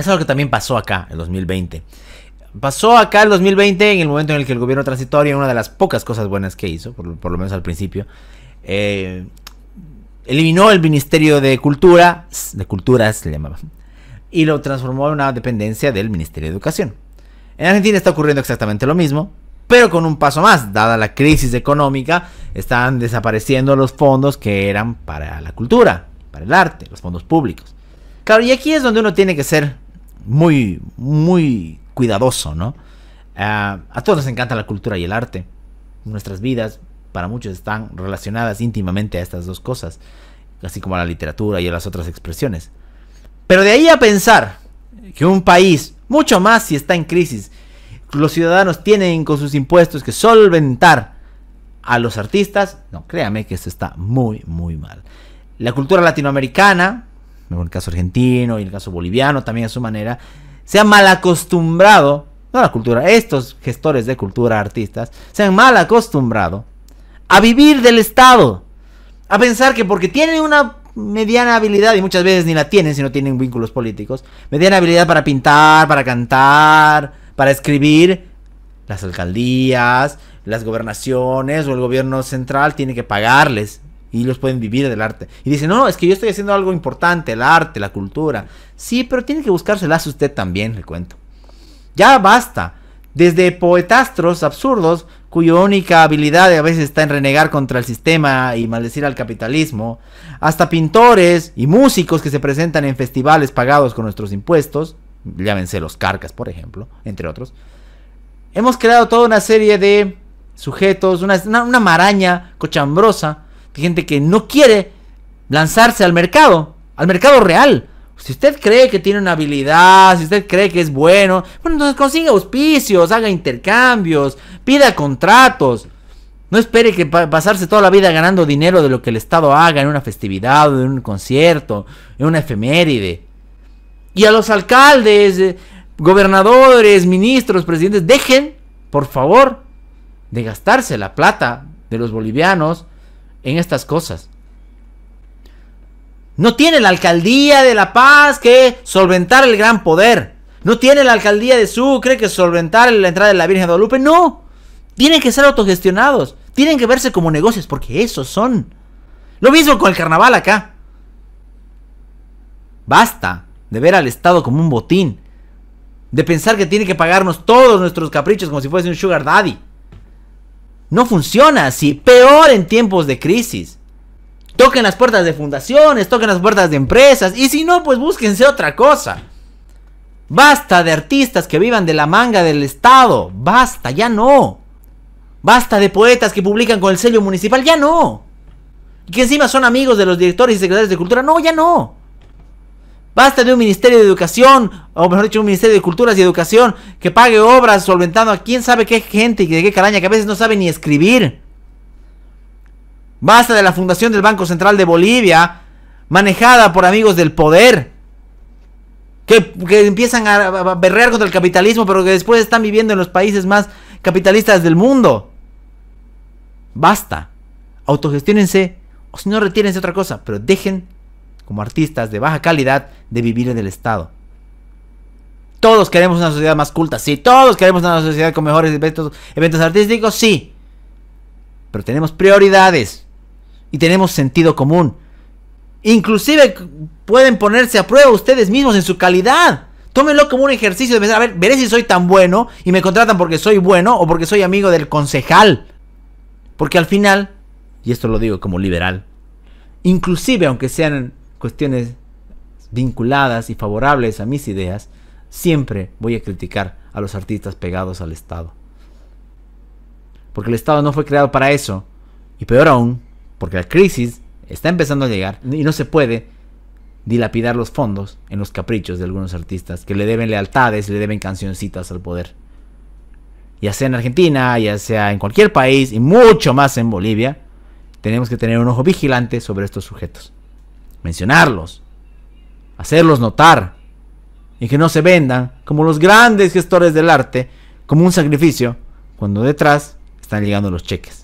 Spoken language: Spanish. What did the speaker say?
es algo que también pasó acá, el 2020. Pasó acá el 2020, en el momento en el que el gobierno transitorio, una de las pocas cosas buenas que hizo, por, lo menos al principio, eh, eliminó el Ministerio de Cultura, de Culturas se llamaba, y lo transformó en una dependencia del Ministerio de Educación. En Argentina está ocurriendo exactamente lo mismo, pero con un paso más, dada la crisis económica, están desapareciendo los fondos que eran para la cultura, para el arte, los fondos públicos. Claro, y aquí es donde uno tiene que ser muy, muy cuidadoso, ¿no? Ah, a todos nos encanta la cultura y el arte. Nuestras vidas, para muchos, están relacionadas íntimamente a estas dos cosas, así como a la literatura y a las otras expresiones. Pero de ahí a pensar que un país, mucho más si está en crisis, los ciudadanos tienen con sus impuestos que solventar a los artistas, no, créame que esto está muy, muy mal. La cultura latinoamericana, en el caso argentino y en el caso boliviano también a su manera, se han mal acostumbrado, no la cultura, estos gestores de cultura, artistas, se han mal acostumbrado a vivir del Estado, a pensar que porque tienen una mediana habilidad, y muchas veces ni la tienen si no tienen vínculos políticos, mediana habilidad para pintar, para cantar, para escribir, las alcaldías, las gobernaciones o el gobierno central tiene que pagarles y los pueden vivir del arte. Y dicen, no, es que yo estoy haciendo algo importante, el arte, la cultura. Sí, pero tiene que buscárselas usted también, le cuento. Ya basta. Desde poetastros absurdos, cuya única habilidad a veces está en renegar contra el sistema y maldecir al capitalismo, hasta pintores y músicos que se presentan en festivales pagados con nuestros impuestos, llámense los carcas, por ejemplo, entre otros, hemos creado toda una serie de sujetos, una, una maraña cochambrosa, gente que no quiere lanzarse al mercado, al mercado real. Si usted cree que tiene una habilidad, si usted cree que es bueno, bueno, entonces consiga auspicios, haga intercambios, pida contratos. No espere que pasarse toda la vida ganando dinero de lo que el Estado haga en una festividad, en un concierto, en una efeméride. Y a los alcaldes, eh, gobernadores, ministros, presidentes, dejen, por favor, de gastarse la plata de los bolivianos en estas cosas. No tiene la alcaldía de La Paz que solventar el gran poder. No tiene la alcaldía de Sucre que solventar la entrada de la Virgen de Guadalupe. No. Tienen que ser autogestionados. Tienen que verse como negocios porque esos son. Lo mismo con el carnaval acá. Basta de ver al Estado como un botín. De pensar que tiene que pagarnos todos nuestros caprichos como si fuese un sugar daddy. No funciona así, peor en tiempos de crisis. Toquen las puertas de fundaciones, toquen las puertas de empresas, y si no, pues búsquense otra cosa. Basta de artistas que vivan de la manga del Estado, basta, ya no. Basta de poetas que publican con el sello municipal, ya no. Y que encima son amigos de los directores y secretarios de cultura, no, ya no. Basta de un Ministerio de Educación, o mejor dicho, un Ministerio de Culturas y Educación, que pague obras solventando a quién sabe qué gente y de qué caraña, que a veces no sabe ni escribir. Basta de la fundación del Banco Central de Bolivia, manejada por amigos del poder, que, empiezan a, berrear contra el capitalismo, pero que después están viviendo en los países más capitalistas del mundo. Basta. Autogestiónense, o si no, retírense otra cosa, pero dejen como artistas de baja calidad de vivir en el Estado. Todos queremos una sociedad más culta, sí. Todos queremos una sociedad con mejores eventos, artísticos, sí. Pero tenemos prioridades y tenemos sentido común. Inclusive pueden ponerse a prueba ustedes mismos en su calidad. Tómenlo como un ejercicio de pensar, a ver, veré si soy tan bueno y me contratan porque soy bueno o porque soy amigo del concejal. Porque al final, y esto lo digo como liberal, inclusive aunque sean cuestiones vinculadas y favorables a mis ideas, siempre voy a criticar a los artistas pegados al Estado. Porque el Estado no fue creado para eso. Y peor aún, porque la crisis está empezando a llegar y no se puede dilapidar los fondos en los caprichos de algunos artistas que le deben lealtades, le deben cancioncitas al poder. Ya sea en Argentina, ya sea en cualquier país y mucho más en Bolivia, tenemos que tener un ojo vigilante sobre estos sujetos mencionarlos, hacerlos notar y que no se vendan como los grandes gestores del arte como un sacrificio cuando detrás están llegando los cheques.